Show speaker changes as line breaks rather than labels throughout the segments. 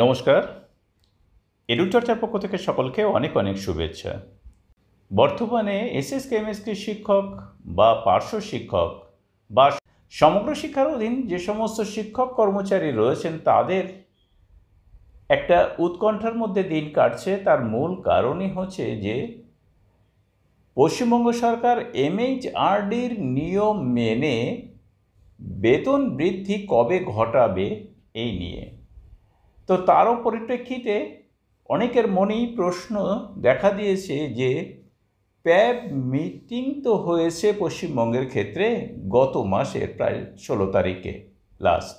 নমস্কার এডুক চর্চার পক্ষ থেকে সকলকে অনেক অনেক শুভেচ্ছা বর্তমানে এসএস কেমিস্ট্রি শিক্ষক বা পার্শ্ব শিক্ষক বা সমগ্র শিক্ষার অধীন যে সমস্ত শিক্ষক কর্মচারী রয়েছেন তাদের একটা উৎকণ্ঠার মধ্যে দিন কাটছে তার মূল কারণই হচ্ছে যে পশ্চিমবঙ্গ সরকার এমএইচআরডির নিয়ম মেনে বেতন বৃদ্ধি কবে ঘটাবে এই নিয়ে তো তারও পরিপ্রেক্ষিতে অনেকের মনেই প্রশ্ন দেখা দিয়েছে যে প্যাব মিটিং তো হয়েছে পশ্চিমবঙ্গের ক্ষেত্রে গত মাসের প্রায় ষোলো তারিখে লাস্ট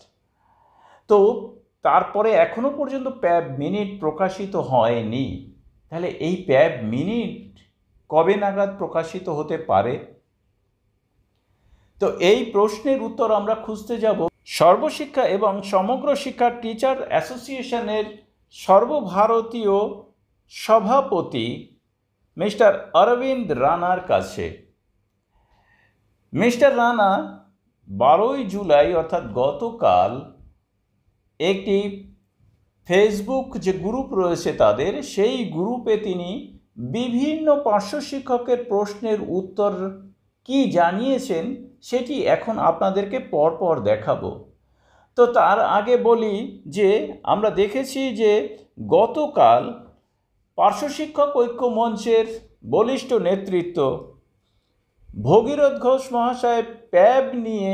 তো তারপরে এখনও পর্যন্ত প্যাব মিনিট প্রকাশিত হয়নি তাহলে এই প্যাব মিনিট কবে নাগাদ প্রকাশিত হতে পারে তো এই প্রশ্নের উত্তর আমরা খুঁজতে যাব সর্বশিক্ষা এবং সমগ্র শিক্ষা টিচার অ্যাসোসিয়েশনের সর্বভারতীয় সভাপতি মিস্টার অরবিন্দ রানার কাছে মিস্টার রানা বারোই জুলাই অর্থাৎ গতকাল একটি ফেসবুক যে গ্রুপ রয়েছে তাদের সেই গ্রুপে তিনি বিভিন্ন পার্শ্ব শিক্ষকের প্রশ্নের উত্তর কি জানিয়েছেন সেটি এখন আপনাদেরকে পরপর দেখাবো তো তার আগে বলি যে আমরা দেখেছি যে গতকাল পার্শ্ব শিক্ষক ঐক্য মঞ্চের বলিষ্ঠ নেতৃত্ব ভগীরথ ঘোষ মহাশয় প্যাব নিয়ে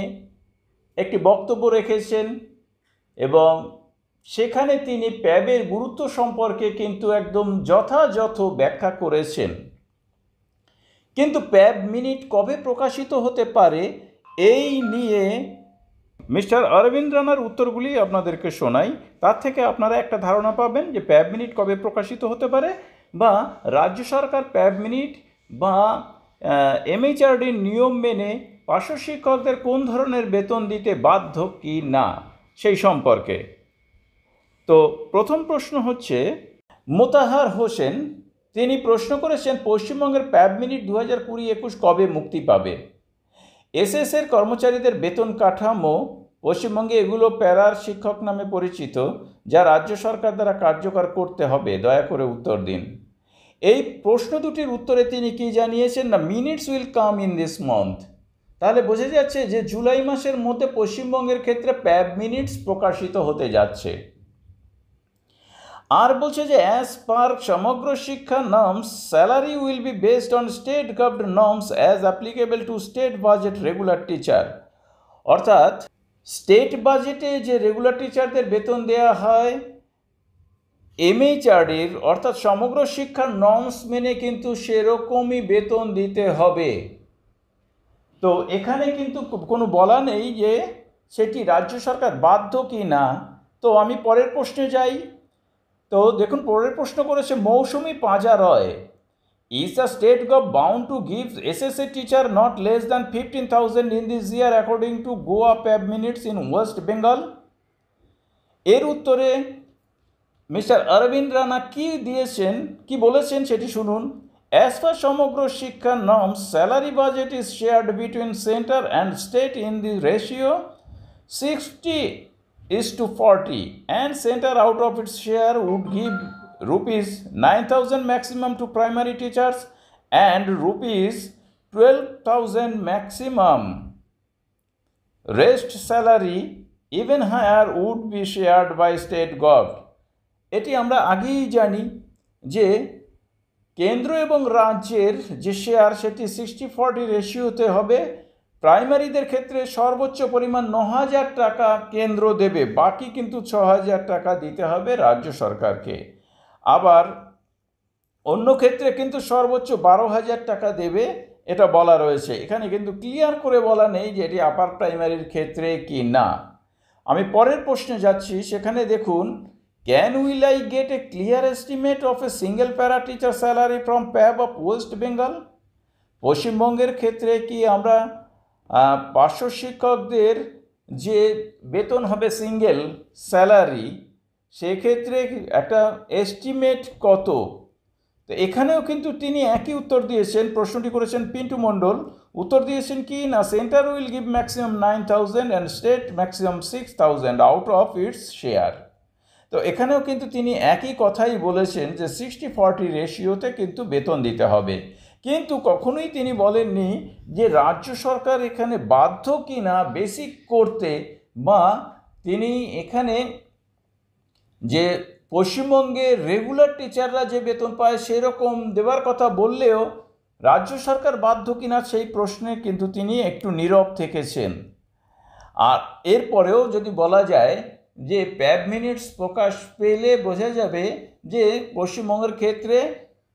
একটি বক্তব্য রেখেছেন এবং সেখানে তিনি প্যাবের গুরুত্ব সম্পর্কে কিন্তু একদম যথাযথ ব্যাখ্যা করেছেন কিন্তু প্যাব মিনিট কবে প্রকাশিত হতে পারে এই নিয়ে মিস্টার অরবিন্দ রানার উত্তরগুলি আপনাদেরকে শোনাই তার থেকে আপনারা একটা ধারণা পাবেন যে প্যাব মিনিট কবে প্রকাশিত হতে পারে বা রাজ্য সরকার প্যাব মিনিট বা এমএইচআরডির নিয়ম মেনে পার্শ্ব শিক্ষকদের কোন ধরনের বেতন দিতে বাধ্য কি না সেই সম্পর্কে তো প্রথম প্রশ্ন হচ্ছে মোতাহার হোসেন তিনি প্রশ্ন করেছেন পশ্চিমবঙ্গের প্যাব মিনিট দু হাজার কুড়ি একুশ কবে মুক্তি পাবে এসএসের কর্মচারীদের বেতন কাঠামো পশ্চিমবঙ্গে এগুলো প্যারার শিক্ষক নামে পরিচিত যা রাজ্য সরকার দ্বারা কার্যকর করতে হবে দয়া করে উত্তর দিন এই প্রশ্ন দুটির উত্তরে তিনি কি জানিয়েছেন না minutes will come in this month তাহলে বোঝা যাচ্ছে যে জুলাই মাসের মধ্যে পশ্চিমবঙ্গের ক্ষেত্রে প্যাব মিনিটস প্রকাশিত হতে যাচ্ছে আর বলছে যে as per Samagra Shiksha norms salary will be based on state governed norms as applicable to state budget regular teacher অর্থাৎ স্টেট বাজেটে যে রেগুলার টিচারদের বেতন দেওয়া হয় এমএইচআরডির অর্থাৎ সমগ্র শিক্ষার নর্মস মেনে কিন্তু সেরকমই বেতন দিতে হবে তো এখানে কিন্তু কোনো বলা নেই যে সেটি রাজ্য সরকার বাধ্য কি না তো আমি পরের প্রশ্নে যাই তো দেখুন পরের প্রশ্ন করেছে Mousumi Panja Roy is the state gov bound to give S S A teacher not less than fifteen thousand in this year according to গোয়া PAB minutes in West Bengal এর উত্তরে মিস্টার অরবিন্দ রানা কী দিয়েছেন কি বলেছেন সেটি শুনুন as per Samagra Shiksha norm salary budget is shared between centre and state in the ratio sixty is to 40 and center out of its share would give rupees 9000 maximum to primary teachers and rupees 12000 maximum rest salary even higher would be shared by state gov এটি আমরা আগেই জানি যে কেন্দ্র এবং রাজ্যের যে share সেটি সিক্সটি ফর্টি রেশিওতে হবে প্রাইমারিদের ক্ষেত্রে সর্বোচ্চ পরিমাণ ন হাজার টাকা কেন্দ্র দেবে বাকি কিন্তু ছ হাজার টাকা দিতে হবে রাজ্য সরকারকে আবার অন্য ক্ষেত্রে কিন্তু সর্বোচ্চ বারো হাজার টাকা দেবে এটা বলা রয়েছে এখানে কিন্তু ক্লিয়ার করে বলা নেই যে এটি আপার প্রাইমারির ক্ষেত্রে কি না আমি পরের প্রশ্নে যাচ্ছি সেখানে দেখুন can will I get a clear estimate of a single para teacher salary from PAB of West Bengal পশ্চিমবঙ্গের ক্ষেত্রে কি আমরা পার্শ্ব শিক্ষকদের যে বেতন হবে সিঙ্গেল স্যালারি সেক্ষেত্রে একটা এস্টিমেট কত তো এখানেও কিন্তু তিনি একই উত্তর দিয়েছেন প্রশ্নটি করেছেন পিন্টু মণ্ডল উত্তর দিয়েছেন কি না centre will give maximum nine thousand and state maximum six thousand out of its share তো এখানেও কিন্তু তিনি একই কথাই বলেছেন যে সিক্সটি ফর্টি রেশিওতে কিন্তু বেতন দিতে হবে কিন্তু কখনোই তিনি বলেননি যে রাজ্য সরকার এখানে বাধ্য কি না বেসিক করতে বা তিনি এখানে যে পশ্চিমবঙ্গে রেগুলার টিচাররা যে বেতন পায় সেরকম দেওয়ার কথা বললেও রাজ্য সরকার বাধ্য কিনা সেই প্রশ্নে কিন্তু তিনি একটু নীরব থেকেছেন আর এরপরেও যদি বলা যায় যে প্যাব মিনিটস প্রকাশ পেলে বোঝা যাবে যে পশ্চিমবঙ্গের ক্ষেত্রে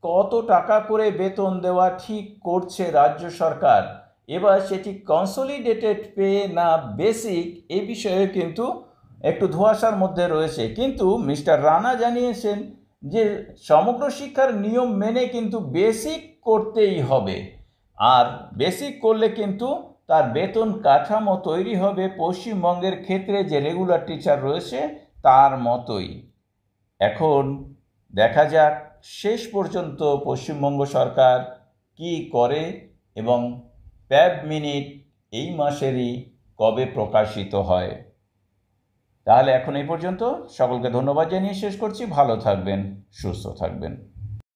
কত টাকা করে বেতন দেওয়া ঠিক করছে রাজ্য সরকার এবার সেটি কনসলিডেটেড পে না বেসিক এ বিষয়ে কিন্তু একটু ধোঁয়াশার মধ্যে রয়েছে কিন্তু মিস্টার রানা জানিয়েছেন যে সমগ্র শিক্ষার নিয়ম মেনে কিন্তু বেসিক করতেই হবে আর বেসিক করলে কিন্তু তার বেতন কাঠামো তৈরি হবে পশ্চিমবঙ্গের ক্ষেত্রে যে রেগুলার টিচার রয়েছে তার মতোই এখন দেখা যাক শেষ পর্যন্ত পশ্চিমবঙ্গ সরকার কি করে এবং প্যাব মিনিট এই মাসেরই কবে প্রকাশিত হয় তাহলে এখন এই পর্যন্ত সকলকে ধন্যবাদ জানিয়ে শেষ করছি ভালো থাকবেন সুস্থ থাকবেন